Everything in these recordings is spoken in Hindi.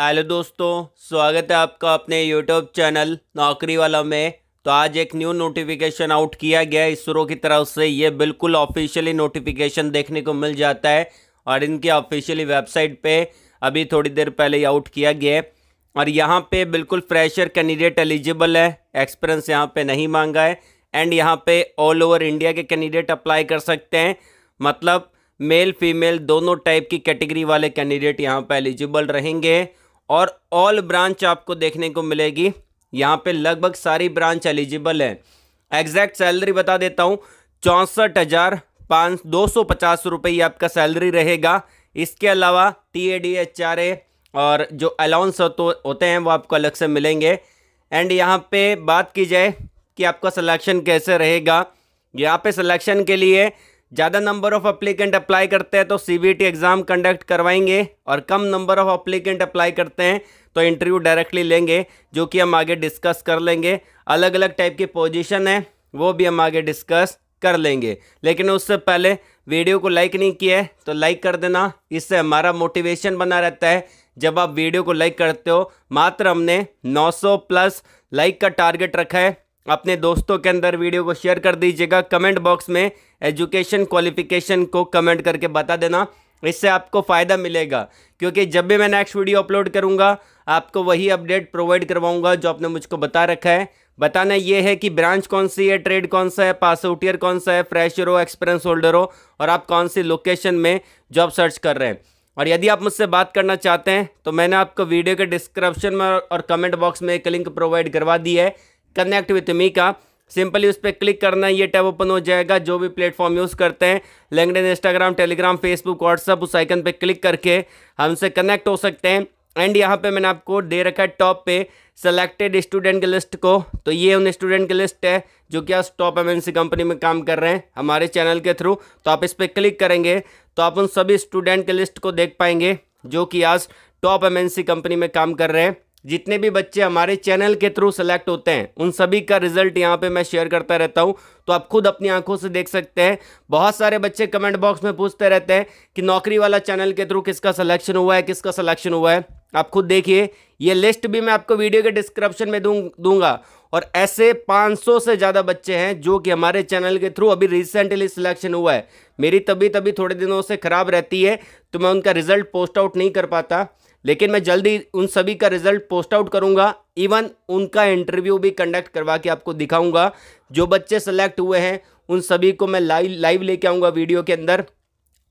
हेलो दोस्तों स्वागत है आपका अपने यूट्यूब चैनल नौकरी वाला में तो आज एक न्यू नोटिफिकेशन आउट किया गया इसरो की तरफ से ये बिल्कुल ऑफिशियली नोटिफिकेशन देखने को मिल जाता है और इनके ऑफिशियली वेबसाइट पे अभी थोड़ी देर पहले ही आउट किया गया है और यहाँ पे बिल्कुल फ्रेशर कैंडिडेट एलिजिबल है एक्सपीरियंस यहाँ पर नहीं मांगा है एंड यहाँ पर ऑल ओवर इंडिया के कैंडिडेट अप्लाई कर सकते हैं मतलब मेल फीमेल दोनों टाइप की कैटेगरी वाले कैंडिडेट यहाँ पर एलिजिबल रहेंगे और ऑल ब्रांच आपको देखने को मिलेगी यहाँ पे लगभग सारी ब्रांच एलिजिबल है एग्जैक्ट सैलरी बता देता हूँ चौंसठ हज़ार पाँच दो सौ पचास रुपये आपका सैलरी रहेगा इसके अलावा T A D H R A और जो अलाउंस तो होते हैं वो आपको अलग से मिलेंगे एंड यहाँ पे बात की जाए कि आपका सिलेक्शन कैसे रहेगा यहाँ पे सिलेक्शन के लिए ज़्यादा नंबर ऑफ अप्लीकेंट अप्लाई करते हैं तो सीबीटी एग्ज़ाम कंडक्ट करवाएंगे और कम नंबर ऑफ अप्लीकेंट अप्लाई करते हैं तो इंटरव्यू डायरेक्टली लेंगे जो कि हम आगे डिस्कस कर लेंगे अलग अलग टाइप की पोजिशन है वो भी हम आगे डिस्कस कर लेंगे लेकिन उससे पहले वीडियो को लाइक नहीं किया है तो लाइक कर देना इससे हमारा मोटिवेशन बना रहता है जब आप वीडियो को लाइक करते हो मात्र हमने 900 प्लस लाइक का टारगेट रखा है अपने दोस्तों के अंदर वीडियो को शेयर कर दीजिएगा कमेंट बॉक्स में एजुकेशन क्वालिफिकेशन को कमेंट करके बता देना इससे आपको फ़ायदा मिलेगा क्योंकि जब भी मैं नेक्स्ट वीडियो अपलोड करूंगा आपको वही अपडेट प्रोवाइड करवाऊँगा जो आपने मुझको बता रखा है बताना ये है कि ब्रांच कौन सी है ट्रेड कौन सा है पास आउटियर कौन सा है फ्रेशर हो एक्सपीरियंस होल्डर हो और आप कौन सी लोकेशन में जॉब सर्च कर रहे हैं और यदि आप मुझसे बात करना चाहते हैं तो मैंने आपको वीडियो के डिस्क्रिप्शन में और कमेंट बॉक्स में एक लिंक प्रोवाइड करवा दी है कनेक्ट विथ मी का सिंपली उस पर क्लिक करना है ये टैब ओपन हो जाएगा जो भी प्लेटफॉर्म यूज़ करते हैं LinkedIn Instagram Telegram Facebook WhatsApp उस आइकन पे क्लिक करके हमसे कनेक्ट हो सकते हैं एंड यहाँ पे मैंने आपको दे रखा है टॉप पे सेलेक्टेड स्टूडेंट की लिस्ट को तो ये उन स्टूडेंट की लिस्ट है जो कि आज टॉप एम कंपनी में काम कर रहे हैं हमारे चैनल के थ्रू तो आप इस पर क्लिक करेंगे तो आप उन सभी स्टूडेंट की लिस्ट को देख पाएंगे जो कि आज टॉप एम कंपनी में काम कर रहे हैं जितने भी बच्चे हमारे चैनल के थ्रू सेलेक्ट होते हैं उन सभी का रिजल्ट यहाँ पे मैं शेयर करता रहता हूँ तो आप खुद अपनी आंखों से देख सकते हैं बहुत सारे बच्चे कमेंट बॉक्स में पूछते रहते हैं कि नौकरी वाला चैनल के थ्रू किसका सिलेक्शन हुआ है किसका सिलेक्शन हुआ है आप खुद देखिए ये लिस्ट भी मैं आपको वीडियो के डिस्क्रिप्शन में दूं दूंगा और ऐसे 500 से ज़्यादा बच्चे हैं जो कि हमारे चैनल के थ्रू अभी रिसेंटली सिलेक्शन हुआ है मेरी तबीयत अभी थोड़े दिनों से ख़राब रहती है तो मैं उनका रिजल्ट पोस्ट आउट नहीं कर पाता लेकिन मैं जल्दी उन सभी का रिजल्ट पोस्ट आउट करूंगा इवन उनका इंटरव्यू भी कंडक्ट करवा के आपको दिखाऊंगा जो बच्चे सेलेक्ट हुए हैं उन सभी को मैं लाइव लाइव लेके आऊंगा वीडियो के अंदर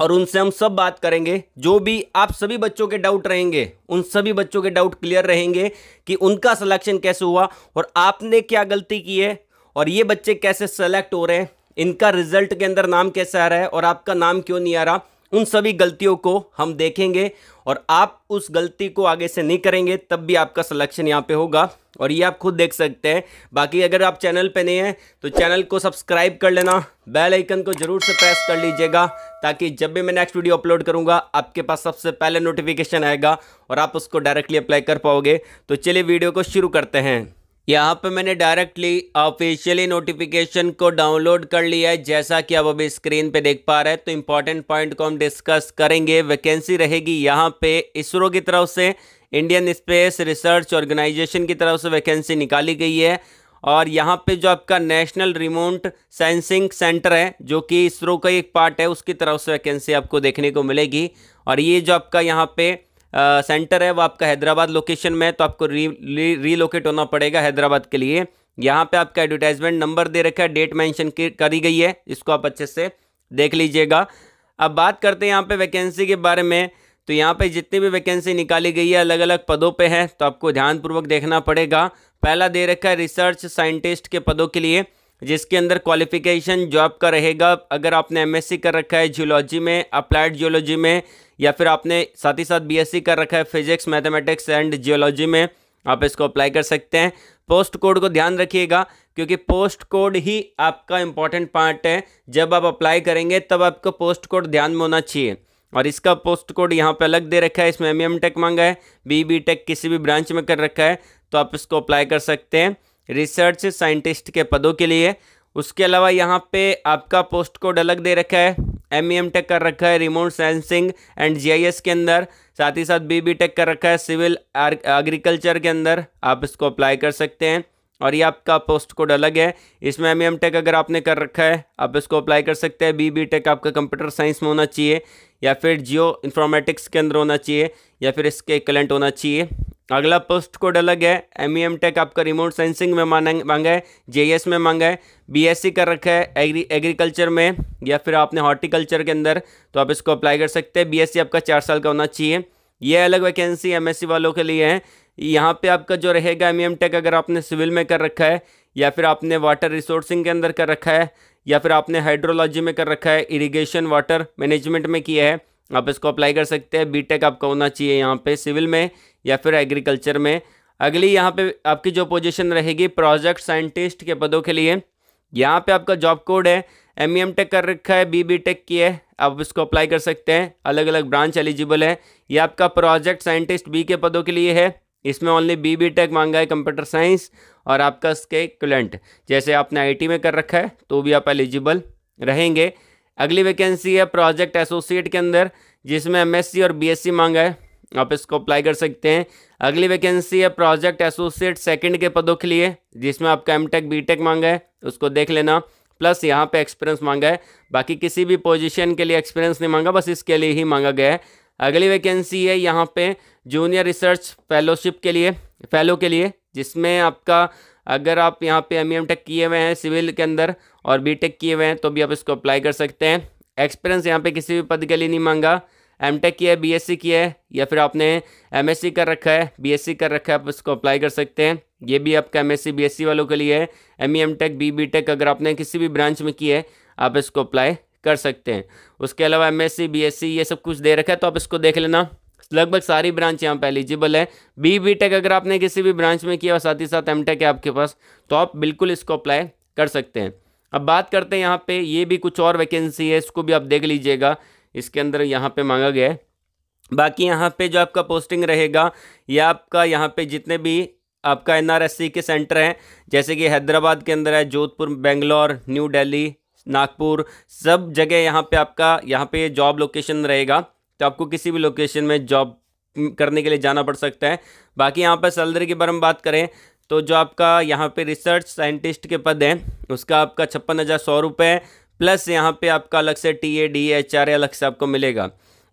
और उनसे हम सब बात करेंगे जो भी आप सभी बच्चों के डाउट रहेंगे उन सभी बच्चों के डाउट क्लियर रहेंगे कि उनका सलेक्शन कैसे हुआ और आपने क्या गलती की है और ये बच्चे कैसे सेलेक्ट हो रहे हैं इनका रिजल्ट के अंदर नाम कैसे आ रहा है और आपका नाम क्यों नहीं आ रहा उन सभी गलतियों को हम देखेंगे और आप उस गलती को आगे से नहीं करेंगे तब भी आपका सिलेक्शन यहाँ पे होगा और ये आप खुद देख सकते हैं बाकी अगर आप चैनल पे नहीं हैं तो चैनल को सब्सक्राइब कर लेना बेल आइकन को ज़रूर से प्रेस कर लीजिएगा ताकि जब भी मैं नेक्स्ट वीडियो अपलोड करूँगा आपके पास सबसे पहले नोटिफिकेशन आएगा और आप उसको डायरेक्टली अप्लाई कर पाओगे तो चलिए वीडियो को शुरू करते हैं यहाँ पे मैंने डायरेक्टली ऑफिशियली नोटिफिकेशन को डाउनलोड कर लिया है जैसा कि आप अभी स्क्रीन पे देख पा रहे हैं तो इम्पॉर्टेंट पॉइंट को हम डिस्कस करेंगे वैकेंसी रहेगी यहाँ पे इसरो की तरफ से इंडियन स्पेस रिसर्च ऑर्गेनाइजेशन की तरफ से वैकेंसी निकाली गई है और यहाँ पे जो आपका नेशनल रिमोट सेंसिंग सेंटर है जो कि इसरो का एक पार्ट है उसकी तरफ से वैकेंसी आपको देखने को मिलेगी और ये जो आपका यहाँ पे सेंटर है वो आपका हैदराबाद लोकेशन में है तो आपको री रीलोकेट होना पड़ेगा हैदराबाद के लिए यहाँ पे आपका एडवर्टाइजमेंट नंबर दे रखा है डेट मेंशन करी गई है इसको आप अच्छे से देख लीजिएगा अब बात करते हैं यहाँ पे वैकेंसी के बारे में तो यहाँ पे जितनी भी वैकेंसी निकाली गई है अलग अलग पदों पे है तो आपको ध्यानपूर्वक देखना पड़ेगा पहला दे रखा है रिसर्च साइंटिस्ट के पदों के लिए जिसके अंदर क्वालिफिकेशन जॉब का रहेगा अगर आपने एम कर रखा है जियोलॉजी में अप्लाइड जियोलॉजी में या फिर आपने साथ ही साथ बीएससी कर रखा है फिजिक्स मैथमेटिक्स एंड जियोलॉजी में आप इसको अप्लाई कर सकते हैं पोस्ट कोड को ध्यान रखिएगा क्योंकि पोस्ट कोड ही आपका इंपॉर्टेंट पार्ट है जब आप अप्लाई करेंगे तब आपको पोस्ट कोड ध्यान में होना चाहिए और इसका पोस्ट कोड यहाँ पे अलग दे रखा है इसमें एम एम टेक मांगा है बी बी टेक किसी भी ब्रांच में कर रखा है तो आप इसको अप्लाई कर सकते हैं रिसर्च साइंटिस्ट के पदों के लिए उसके अलावा यहाँ पे आपका पोस्ट कोड अलग दे रखा है एम ई एम टेक कर रखा है रिमोट सेंसिंग एंड एस के अंदर साथ ही साथ बी बी टेक कर रखा है सिविल एग्रीकल्चर के अंदर आप इसको अप्लाई कर सकते हैं और ये आपका पोस्ट कोड अलग है इसमें एम ई एम टेक अगर आपने कर रखा है आप इसको अप्लाई कर सकते हैं बी बी टेक आपका कंप्यूटर साइंस में होना चाहिए या फिर जियो इन्फॉर्मेटिक्स के अंदर होना चाहिए या फिर इसके कलेंट होना चाहिए अगला पोस्ट कोड अलग है एम ई एम टेक आपका रिमोट सेंसिंग में माना मांगा है जे एस में मांगा है बी एस सी कर रखा है एग्री एग्रीकल्चर में या फिर आपने हॉर्टिकल्चर के अंदर तो आप इसको अप्लाई कर सकते हैं बी एस सी आपका चार साल का होना चाहिए ये अलग वैकेंसी एम एस सी वालों के लिए है यहाँ पे आपका जो रहेगा एम ई एम टेक अगर आपने सिविल में कर रखा है या फिर आपने वाटर रिसोर्सिंग के अंदर कर रखा है या फिर आपने हाइड्रोलॉजी में कर रखा है इरीगेशन वाटर मैनेजमेंट में किया है आप इसको अप्लाई कर सकते हैं बीटेक आपका होना चाहिए यहाँ पे सिविल में या फिर एग्रीकल्चर में अगली यहाँ पे आपकी जो पोजीशन रहेगी प्रोजेक्ट साइंटिस्ट के पदों के लिए यहाँ पे आपका जॉब कोड है एम ई एम टेक कर रखा है बी बी टेक की है आप इसको अप्लाई कर सकते हैं अलग अलग ब्रांच एलिजिबल है ये आपका प्रोजेक्ट साइंटिस्ट बी के पदों के लिए है इसमें ओनली बी बी टेक मांगा है कंप्यूटर साइंस और आपका इसके क्लेंट जैसे आपने आई टी में कर रखा है तो भी आप एलिजिबल रहेंगे अगली वैकेंसी है प्रोजेक्ट एसोसिएट के अंदर जिसमें एमएससी और बीएससी मांगा है आप इसको अप्लाई कर सकते हैं अगली वैकेंसी है प्रोजेक्ट एसोसिएट सेकंड के पदों के लिए जिसमें आपका एम टेक बी टेक मांगा है उसको देख लेना प्लस यहाँ पे एक्सपीरियंस मांगा है बाकी किसी भी पोजीशन के लिए एक्सपीरियंस नहीं मांगा बस इसके लिए ही मांगा गया है अगली वैकेंसी है यहाँ पे जूनियर रिसर्च फेलोशिप के लिए फेलो के लिए जिसमें आपका अगर आप यहाँ पे एम टेक e किए हुए हैं सिविल के अंदर और बी टेक किए हुए हैं तो भी आप इसको अप्लाई कर सकते हैं एक्सपीरियंस यहाँ पे किसी भी पद के लिए नहीं मांगा एम टेक किया है बी एस सी किया है या फिर आपने एम एस सी कर रखा है बी एस सी कर रखा है आप इसको अप्लाई कर सकते हैं ये भी आपका M S C B S C वालों के लिए है M E M tech B B tech अगर आपने किसी भी ब्रांच में किया है आप इसको अप्लाई कर सकते हैं उसके अलावा M S C B S C ये सब कुछ दे रखा है तो आप इसको देख लेना लगभग सारी ब्रांच यहाँ पे एलिजिबल है बी बी टेक अगर आपने किसी भी ब्रांच में किया और साथ ही साथ एम टेक है आपके पास तो आप बिल्कुल इसको अप्लाई कर सकते हैं अब बात करते हैं यहाँ पे ये भी कुछ और वैकेंसी है इसको भी आप देख लीजिएगा इसके अंदर यहाँ पे मांगा गया है बाकी यहाँ पे जो आपका पोस्टिंग रहेगा या आपका यहाँ पे जितने भी आपका एन के सेंटर हैं जैसे कि हैदराबाद के अंदर है जोधपुर बेंगलोर न्यू दिल्ली नागपुर सब जगह यहाँ पे आपका यहाँ पे जॉब लोकेशन रहेगा तो आपको किसी भी लोकेशन में जॉब करने के लिए जाना पड़ सकता है बाकी यहाँ पर सैलरी के बारे में बात करें तो जो आपका यहाँ पे रिसर्च साइंटिस्ट के पद हैं उसका आपका छप्पन हज़ार सौ रुपये है प्लस यहाँ पे आपका अलग से T A D H R अलग से आपको मिलेगा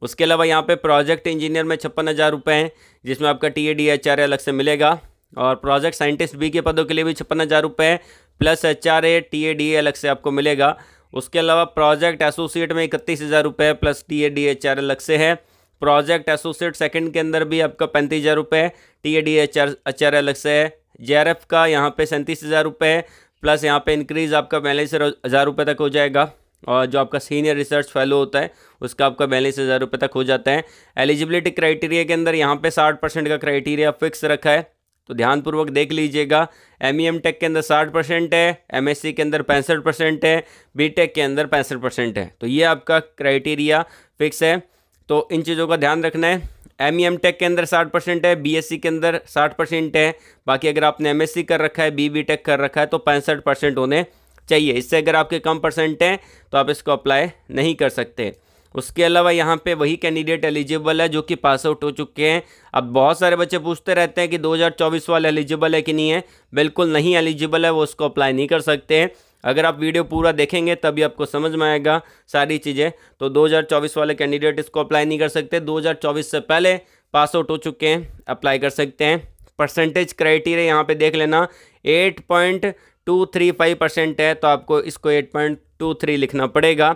उसके अलावा यहाँ पे प्रोजेक्ट इंजीनियर में छप्पन हज़ार रुपये हैं जिसमें आपका T A D H R अलग से मिलेगा और प्रोजेक्ट साइंटिस्ट बी के पदों के लिए भी छप्पन हज़ार रुपये plus H R A T A D A अलग से आपको मिलेगा उसके अलावा प्रोजेक्ट एसोसिएट में इकतीस हज़ार रुपये plus T A D H R अलग से है प्रोजेक्ट एसोसिएट सेकंड के अंदर भी आपका पैंतीस हज़ार रुपये T A D H R H R अलग से है जे का यहाँ पे सैंतीस हज़ार रुपये प्लस यहाँ पे इंक्रीज़ आपका बैलेंस हज़ार रुपये तक हो जाएगा और जो आपका सीनियर रिसर्च फेलो होता है उसका आपका बैलेंस हज़ार रुपये तक हो जाता है एलिजिबिलिटी क्राइटेरिया के अंदर यहाँ पे साठ परसेंट का क्राइटेरिया फिक्स रखा है तो ध्यानपूर्वक देख लीजिएगा एम ई एम टेक के अंदर साठ परसेंट है एम एस सी के अंदर पैंसठ परसेंट है बी टेक के अंदर पैंसठ परसेंट है तो ये आपका क्राइटेरिया फिक्स है तो इन चीज़ों का ध्यान रखना है एम ई एम टेक के अंदर साठ परसेंट है बी एस सी के अंदर साठ परसेंट है बाकी अगर आपने एम एस सी कर रखा है बी बी टेक कर रखा है तो पैंसठ परसेंट होने चाहिए इससे अगर आपके कम परसेंट हैं तो आप इसको अप्लाई नहीं कर सकते उसके अलावा यहाँ पे वही कैंडिडेट एलिजिबल है जो कि पास आउट हो चुके हैं अब बहुत सारे बच्चे पूछते रहते हैं कि 2024 वाले एलिजिबल है कि नहीं है बिल्कुल नहीं एलिजिबल है वो उसको अप्लाई नहीं कर सकते हैं अगर आप वीडियो पूरा देखेंगे तभी आपको समझ में आएगा सारी चीज़ें तो 2024 वाले कैंडिडेट इसको अप्लाई नहीं कर सकते 2024 से पहले पास आउट हो चुके हैं अप्लाई कर सकते हैं परसेंटेज क्राइटेरिया यहाँ पे देख लेना eight point two three five percent है तो आपको इसको एट पॉइंट टू थ्री लिखना पड़ेगा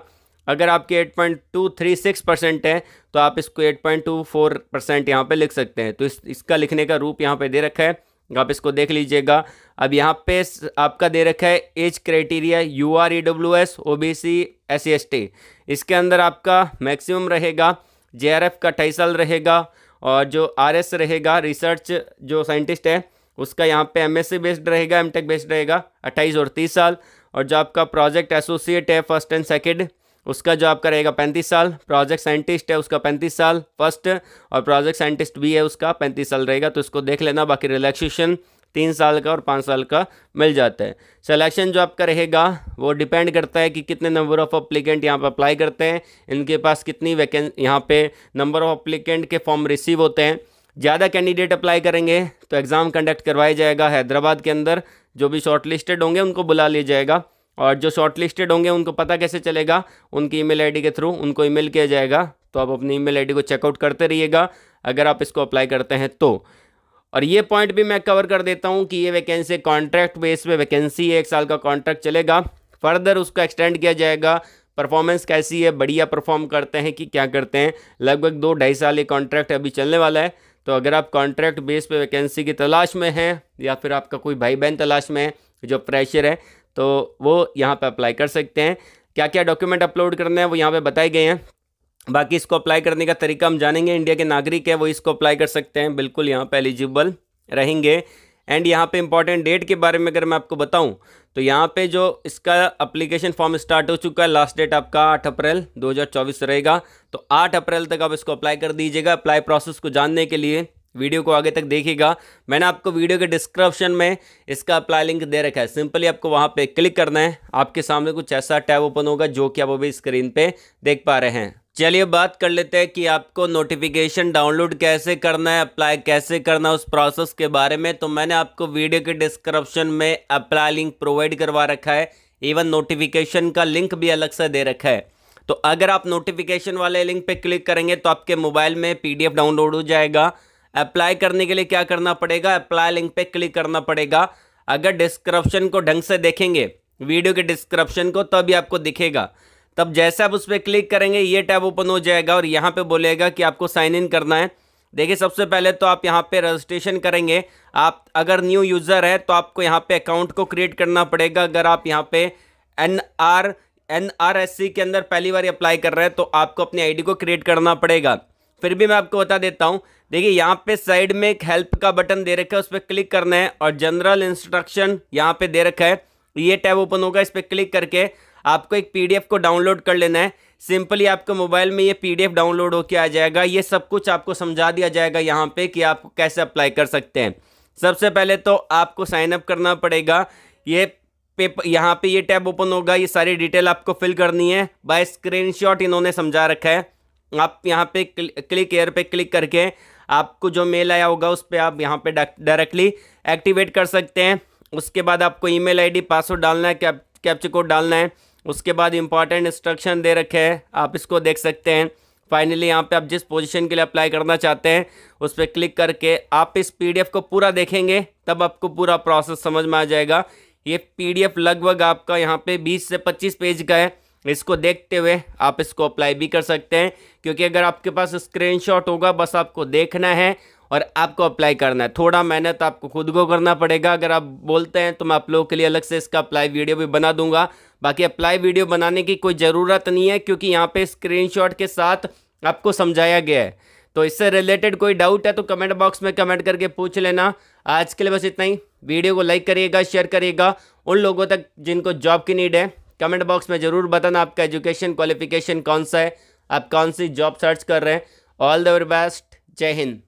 अगर आपके eight point two three six percent है तो आप इसको eight point two four percent यहाँ पर लिख सकते हैं तो इस इसका लिखने का रूप यहाँ पे दे रखा है आप इसको देख लीजिएगा अब यहाँ पे आपका दे रखा है age criteria U R E W S O B C S C S T इसके अंदर आपका मैक्सिमम रहेगा जे आर एफ का अट्ठाईस साल रहेगा और जो आर एस रहेगा रिसर्च जो साइंटिस्ट है उसका यहाँ पे एम एस सी बेस्ड रहेगा एम टेक बेस्ड रहेगा अट्ठाईस और तीस साल और जो आपका प्रोजेक्ट एसोसिएट है फर्स्ट एंड सेकेंड उसका जो आपका रहेगा पैंतीस साल प्रोजेक्ट साइंटिस्ट है उसका पैंतीस साल फर्स्ट और प्रोजेक्ट साइंटिस्ट भी है उसका पैंतीस साल रहेगा तो इसको देख लेना बाकी रिलैक्सेशन तीन साल का और पाँच साल का मिल जाता है सिलेक्शन जो आपका रहेगा वो डिपेंड करता है कि कितने नंबर ऑफ अप्लीकेंट यहाँ पर अप्लाई करते हैं इनके पास कितनी वैकें यहाँ पे नंबर ऑफ अप्लीकेंट के फॉर्म रिसीव होते हैं ज़्यादा कैंडिडेट अप्लाई करेंगे तो एग्ज़ाम कंडक्ट करवाया जाएगा हैदराबाद के अंदर जो भी शॉर्ट लिस्टेड होंगे उनको बुला लिया जाएगा और जो शॉर्ट लिस्टेड होंगे उनको पता कैसे चलेगा उनकी ईमेल आईडी के थ्रू उनको ईमेल किया जाएगा तो आप अपनी ईमेल आईडी को चेकआउट करते रहिएगा अगर आप इसको अप्लाई करते हैं तो और ये पॉइंट भी मैं कवर कर देता हूँ कि ये वैकेंसी कॉन्ट्रैक्ट बेस पे वैकेंसी है एक साल का कॉन्ट्रैक्ट चलेगा फर्दर उसको एक्सटेंड किया जाएगा परफॉर्मेंस कैसी है बढ़िया परफॉर्म करते हैं कि क्या करते हैं लगभग दो ढाई साल ये कॉन्ट्रैक्ट अभी चलने वाला है तो अगर आप कॉन्ट्रैक्ट बेस पे वैकेंसी की तलाश में हैं या फिर आपका कोई भाई बहन तलाश में है जो प्रेशर है तो वो यहाँ पे अप्लाई कर सकते हैं क्या क्या डॉक्यूमेंट अपलोड करने हैं वो यहाँ पे बताए गए हैं बाकी इसको अप्लाई करने का तरीका हम जानेंगे इंडिया के नागरिक है वो इसको अप्लाई कर सकते हैं बिल्कुल यहाँ पर एलिजिबल रहेंगे एंड यहाँ पे इंपॉर्टेंट डेट के बारे में अगर मैं आपको बताऊँ तो यहाँ पे जो इसका अप्लीकेशन फॉर्म स्टार्ट हो चुका है लास्ट डेट आपका 8 अप्रैल 2024 रहेगा तो 8 अप्रैल तक आप इसको अप्लाई कर दीजिएगा अप्लाई प्रोसेस को जानने के लिए वीडियो को आगे तक देखिएगा मैंने आपको वीडियो के डिस्क्रिप्शन में इसका अप्लाई लिंक दे रखा है सिंपली आपको वहाँ पे क्लिक करना है आपके सामने कुछ ऐसा टैब ओपन होगा जो कि आप अभी स्क्रीन पे देख पा रहे हैं चलिए बात कर लेते हैं कि आपको नोटिफिकेशन डाउनलोड कैसे करना है अप्लाई कैसे करना है उस प्रोसेस के बारे में तो मैंने आपको वीडियो के डिस्क्रिप्शन में अप्लाई लिंक प्रोवाइड करवा रखा है इवन नोटिफिकेशन का लिंक भी अलग से दे रखा है तो अगर आप नोटिफिकेशन वाले लिंक पे क्लिक करेंगे तो आपके मोबाइल में पीडीएफ डाउनलोड हो जाएगा अप्लाई करने के लिए क्या करना पड़ेगा अप्लाई लिंक पे क्लिक करना पड़ेगा अगर डिस्क्रिप्शन को ढंग से देखेंगे वीडियो के डिस्क्रिप्शन को तब ही आपको दिखेगा तब जैसे आप उस पर क्लिक करेंगे ये टैब ओपन हो जाएगा और यहाँ पे बोलेगा कि आपको साइन इन करना है देखिए सबसे पहले तो आप यहाँ पे रजिस्ट्रेशन करेंगे आप अगर न्यू यूज़र है तो आपको यहाँ पे अकाउंट को क्रिएट करना पड़ेगा अगर आप यहाँ पे N R N R S C के अंदर पहली बार अप्लाई कर रहे हैं तो आपको अपनी आईडी को क्रिएट करना पड़ेगा फिर भी मैं आपको बता देता हूँ देखिए यहाँ पे साइड में एक हेल्प का बटन दे रखा है उस पर क्लिक करना है और जनरल इंस्ट्रक्शन यहाँ पे दे रखा है तो ये टैब ओपन होगा इस पर क्लिक करके आपको एक पीडीएफ को डाउनलोड कर लेना है सिंपली आपके मोबाइल में ये पीडीएफ डाउनलोड होके आ जाएगा ये सब कुछ आपको समझा दिया जाएगा यहाँ पे कि आप कैसे अप्लाई कर सकते हैं सबसे पहले तो आपको साइन अप करना पड़ेगा ये पेपर यहाँ पे ये टैब ओपन होगा ये सारी डिटेल आपको फिल करनी है बाय स्क्रीनशॉट इन्होंने समझा रखा है आप यहाँ पे क्लिक एयर पे क्लिक करके आपको जो मेल आया होगा उस पर आप यहाँ पे डायरेक्टली एक्टिवेट कर सकते हैं उसके बाद आपको ईमेल आईडी पासवर्ड डालना है कैप कैप्चर कोड डालना है उसके बाद इंपॉर्टेंट इंस्ट्रक्शन दे रखे हैं आप इसको देख सकते हैं फाइनली यहाँ पे आप जिस पोजीशन के लिए अप्लाई करना चाहते हैं उस पर क्लिक करके आप इस पीडीएफ को पूरा देखेंगे तब आपको पूरा प्रोसेस समझ में आ जाएगा ये पीडीएफ लगभग आपका यहाँ पे 20 से 25 पेज का है इसको देखते हुए आप इसको अप्लाई भी कर सकते हैं क्योंकि अगर आपके पास स्क्रीनशॉट होगा बस आपको देखना है और आपको अप्लाई करना है थोड़ा मेहनत आपको खुद को करना पड़ेगा अगर आप बोलते हैं तो मैं आप लोगों के लिए अलग से इसका अप्लाई वीडियो भी बना दूंगा बाकी अप्लाई वीडियो बनाने की कोई ज़रूरत नहीं है क्योंकि यहाँ पे स्क्रीनशॉट के साथ आपको समझाया गया है तो इससे रिलेटेड कोई डाउट है तो कमेंट बॉक्स में कमेंट करके पूछ लेना आज के लिए बस इतना ही वीडियो को लाइक करिएगा शेयर करिएगा उन लोगों तक जिनको जॉब की नीड है कमेंट बॉक्स में ज़रूर बताना आपका एजुकेशन क्वालिफिकेशन कौन सा है आप कौन सी जॉब सर्च कर रहे हैं ऑल द वेरी बेस्ट जय हिंद